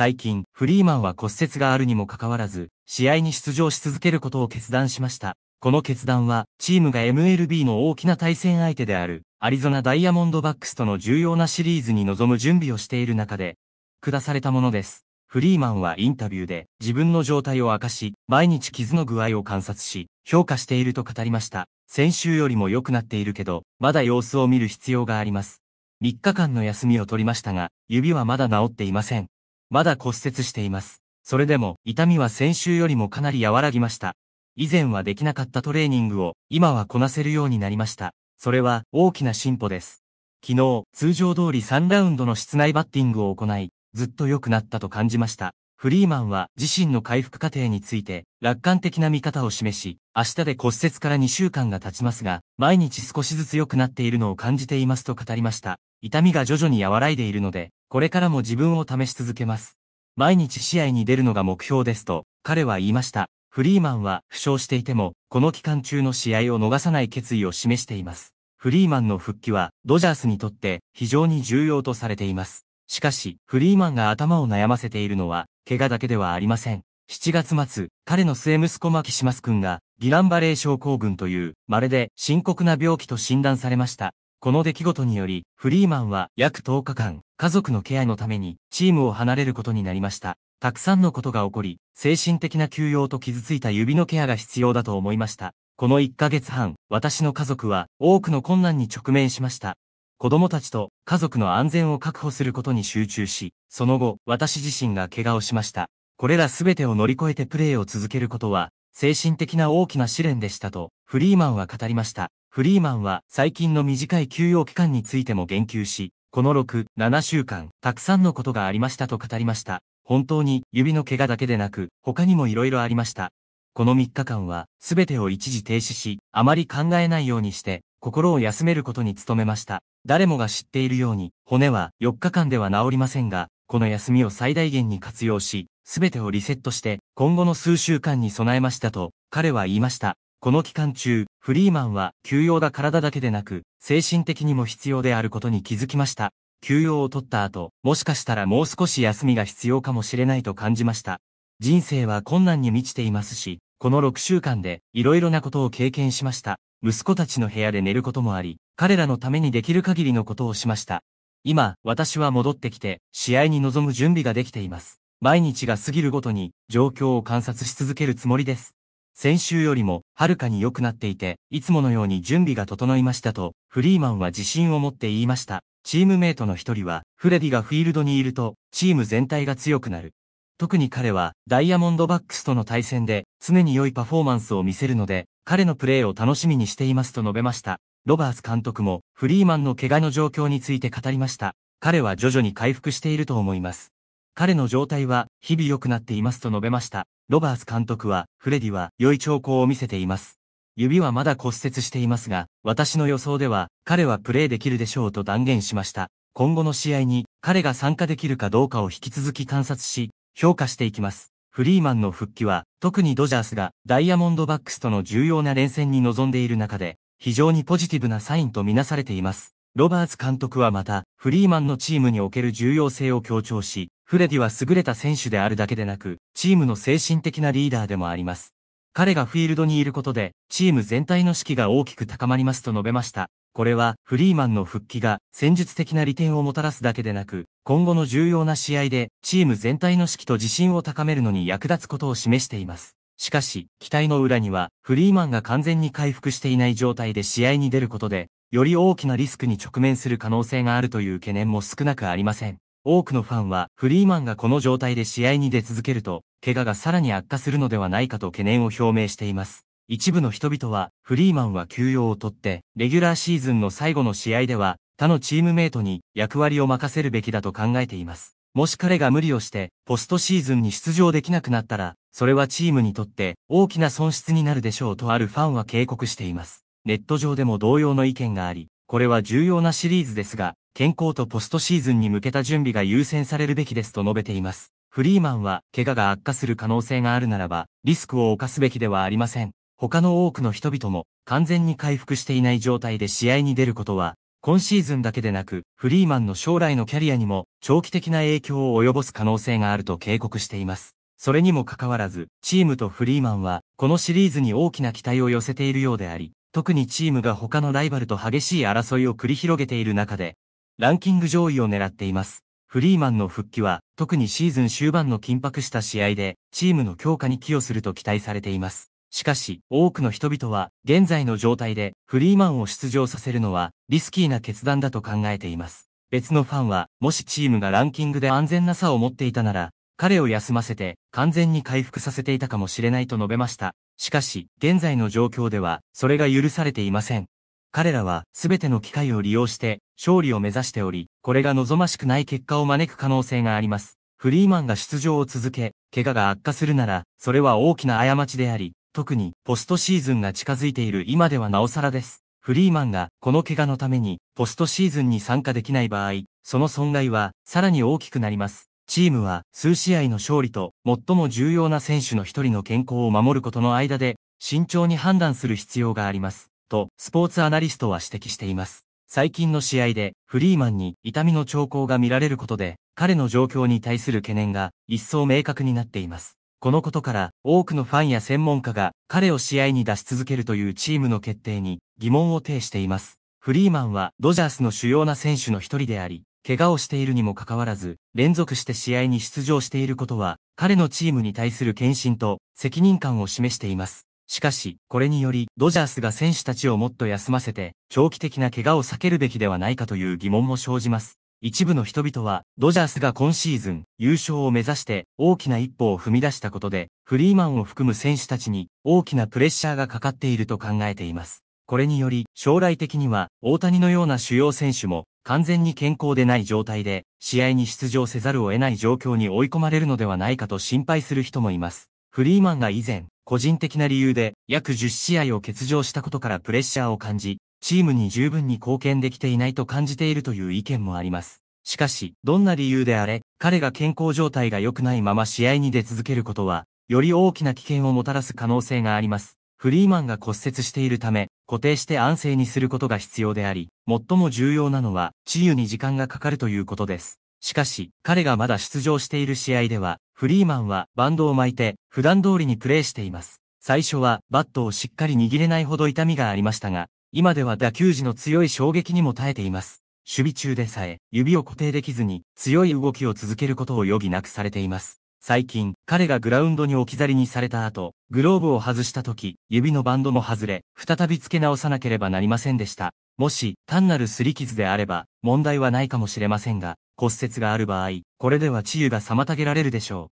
最近、フリーマンは骨折があるにもかかわらず、試合に出場し続けることを決断しました。この決断は、チームが MLB の大きな対戦相手である、アリゾナダイヤモンドバックスとの重要なシリーズに臨む準備をしている中で、下されたものです。フリーマンはインタビューで、自分の状態を明かし、毎日傷の具合を観察し、評価していると語りました。先週よりも良くなっているけど、まだ様子を見る必要があります。3日間の休みを取りましたが、指はまだ治っていません。まだ骨折しています。それでも、痛みは先週よりもかなり和らぎました。以前はできなかったトレーニングを、今はこなせるようになりました。それは、大きな進歩です。昨日、通常通り3ラウンドの室内バッティングを行い、ずっと良くなったと感じました。フリーマンは自身の回復過程について楽観的な見方を示し、明日で骨折から2週間が経ちますが、毎日少しずつ良くなっているのを感じていますと語りました。痛みが徐々に和らいでいるので、これからも自分を試し続けます。毎日試合に出るのが目標ですと、彼は言いました。フリーマンは負傷していても、この期間中の試合を逃さない決意を示しています。フリーマンの復帰は、ドジャースにとって非常に重要とされています。しかし、フリーマンが頭を悩ませているのは、怪我だけではありません。7月末、彼の末息子マキシマス君が、ギランバレー症候群という、まるで深刻な病気と診断されました。この出来事により、フリーマンは約10日間、家族のケアのために、チームを離れることになりました。たくさんのことが起こり、精神的な休養と傷ついた指のケアが必要だと思いました。この1ヶ月半、私の家族は多くの困難に直面しました。子供たちと家族の安全を確保することに集中し、その後、私自身が怪我をしました。これら全てを乗り越えてプレーを続けることは、精神的な大きな試練でしたと、フリーマンは語りました。フリーマンは最近の短い休養期間についても言及し、この6、7週間、たくさんのことがありましたと語りました。本当に指の怪我だけでなく、他にも色々ありました。この3日間は、全てを一時停止し、あまり考えないようにして、心を休めることに努めました。誰もが知っているように、骨は4日間では治りませんが、この休みを最大限に活用し、すべてをリセットして、今後の数週間に備えましたと、彼は言いました。この期間中、フリーマンは休養が体だけでなく、精神的にも必要であることに気づきました。休養を取った後、もしかしたらもう少し休みが必要かもしれないと感じました。人生は困難に満ちていますし、この6週間でいろいろなことを経験しました。息子たちの部屋で寝ることもあり、彼らのためにできる限りのことをしました。今、私は戻ってきて、試合に臨む準備ができています。毎日が過ぎるごとに、状況を観察し続けるつもりです。先週よりも、はるかに良くなっていて、いつものように準備が整いましたと、フリーマンは自信を持って言いました。チームメイトの一人は、フレディがフィールドにいると、チーム全体が強くなる。特に彼はダイヤモンドバックスとの対戦で常に良いパフォーマンスを見せるので、彼のプレーを楽しみにしていますと述べました。ロバーツ監督もフリーマンの怪我の状況について語りました。彼は徐々に回復していると思います。彼の状態は日々良くなっていますと述べました。ロバーツ監督は、フレディは良い兆候を見せています。指はまだ骨折していますが、私の予想では、彼はプレーできるでしょうと断言しました。今後の試合に、彼が参加できるかどうかを引き続き観察し、評価していきます。フリーマンの復帰は、特にドジャースがダイヤモンドバックスとの重要な連戦に臨んでいる中で、非常にポジティブなサインとみなされています。ロバーツ監督はまた、フリーマンのチームにおける重要性を強調し、フレディは優れた選手であるだけでなく、チームの精神的なリーダーでもあります。彼がフィールドにいることで、チーム全体の士気が大きく高まりますと述べました。これは、フリーマンの復帰が戦術的な利点をもたらすだけでなく、今後の重要な試合で、チーム全体の士気と自信を高めるのに役立つことを示しています。しかし、期待の裏には、フリーマンが完全に回復していない状態で試合に出ることで、より大きなリスクに直面する可能性があるという懸念も少なくありません。多くのファンは、フリーマンがこの状態で試合に出続けると、怪我がさらに悪化するのではないかと懸念を表明しています。一部の人々は、フリーマンは休養をとって、レギュラーシーズンの最後の試合では、他のチームメイトに役割を任せるべきだと考えています。もし彼が無理をして、ポストシーズンに出場できなくなったら、それはチームにとって大きな損失になるでしょうとあるファンは警告しています。ネット上でも同様の意見があり、これは重要なシリーズですが、健康とポストシーズンに向けた準備が優先されるべきですと述べています。フリーマンは、怪我が悪化する可能性があるならば、リスクを犯すべきではありません。他の多くの人々も、完全に回復していない状態で試合に出ることは、今シーズンだけでなく、フリーマンの将来のキャリアにも長期的な影響を及ぼす可能性があると警告しています。それにもかかわらず、チームとフリーマンは、このシリーズに大きな期待を寄せているようであり、特にチームが他のライバルと激しい争いを繰り広げている中で、ランキング上位を狙っています。フリーマンの復帰は、特にシーズン終盤の緊迫した試合で、チームの強化に寄与すると期待されています。しかし、多くの人々は、現在の状態で、フリーマンを出場させるのは、リスキーな決断だと考えています。別のファンは、もしチームがランキングで安全な差を持っていたなら、彼を休ませて、完全に回復させていたかもしれないと述べました。しかし、現在の状況では、それが許されていません。彼らは、すべての機会を利用して、勝利を目指しており、これが望ましくない結果を招く可能性があります。フリーマンが出場を続け、怪我が悪化するなら、それは大きな過ちであり、特にポストシーズンが近づいている今ではなおさらです。フリーマンがこの怪我のためにポストシーズンに参加できない場合、その損害はさらに大きくなります。チームは数試合の勝利と最も重要な選手の一人の健康を守ることの間で慎重に判断する必要があります。とスポーツアナリストは指摘しています。最近の試合でフリーマンに痛みの兆候が見られることで彼の状況に対する懸念が一層明確になっています。このことから多くのファンや専門家が彼を試合に出し続けるというチームの決定に疑問を呈しています。フリーマンはドジャースの主要な選手の一人であり、怪我をしているにもかかわらず、連続して試合に出場していることは、彼のチームに対する献身と責任感を示しています。しかし、これにより、ドジャースが選手たちをもっと休ませて、長期的な怪我を避けるべきではないかという疑問も生じます。一部の人々は、ドジャースが今シーズン優勝を目指して大きな一歩を踏み出したことで、フリーマンを含む選手たちに大きなプレッシャーがかかっていると考えています。これにより、将来的には大谷のような主要選手も完全に健康でない状態で、試合に出場せざるを得ない状況に追い込まれるのではないかと心配する人もいます。フリーマンが以前、個人的な理由で約10試合を欠場したことからプレッシャーを感じ、チームに十分に貢献できていないと感じているという意見もあります。しかし、どんな理由であれ、彼が健康状態が良くないまま試合に出続けることは、より大きな危険をもたらす可能性があります。フリーマンが骨折しているため、固定して安静にすることが必要であり、最も重要なのは、治癒に時間がかかるということです。しかし、彼がまだ出場している試合では、フリーマンはバンドを巻いて、普段通りにプレーしています。最初は、バットをしっかり握れないほど痛みがありましたが、今では打球時の強い衝撃にも耐えています。守備中でさえ、指を固定できずに、強い動きを続けることを余儀なくされています。最近、彼がグラウンドに置き去りにされた後、グローブを外した時、指のバンドも外れ、再び付け直さなければなりませんでした。もし、単なる擦り傷であれば、問題はないかもしれませんが、骨折がある場合、これでは治癒が妨げられるでしょ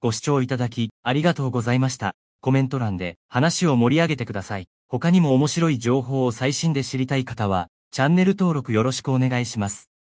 う。ご視聴いただき、ありがとうございました。コメント欄で話を盛り上げてください。他にも面白い情報を最新で知りたい方は、チャンネル登録よろしくお願いします。